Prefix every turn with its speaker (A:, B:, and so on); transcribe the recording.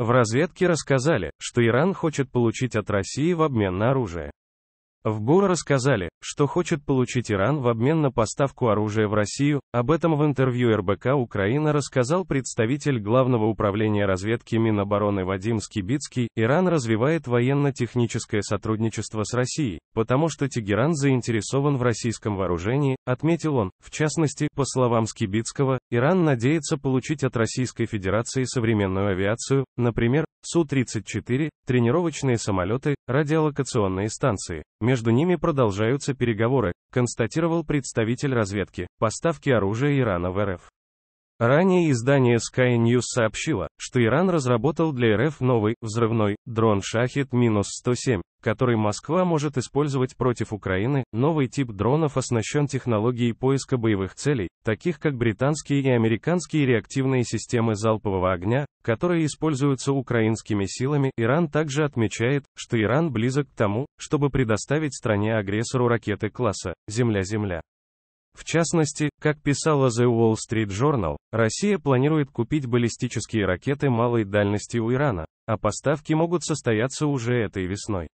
A: В разведке рассказали, что Иран хочет получить от России в обмен на оружие. В БУР рассказали, что хочет получить Иран в обмен на поставку оружия в Россию, об этом в интервью РБК Украина рассказал представитель Главного управления разведки Минобороны Вадим Скибицкий, Иран развивает военно-техническое сотрудничество с Россией, потому что Тегеран заинтересован в российском вооружении, отметил он, в частности, по словам Скибицкого, Иран надеется получить от Российской Федерации современную авиацию, например, Су-34, тренировочные самолеты, радиолокационные станции между ними продолжаются переговоры, констатировал представитель разведки, поставки оружия Ирана в РФ. Ранее издание Sky News сообщило, что Иран разработал для РФ новый, взрывной, дрон шахид 107 который Москва может использовать против Украины. Новый тип дронов оснащен технологией поиска боевых целей, таких как британские и американские реактивные системы залпового огня, которые используются украинскими силами, Иран также отмечает, что Иран близок к тому, чтобы предоставить стране-агрессору ракеты класса «Земля-Земля». В частности, как писала The Wall Street Journal, Россия планирует купить баллистические ракеты малой дальности у Ирана, а поставки могут состояться уже этой весной.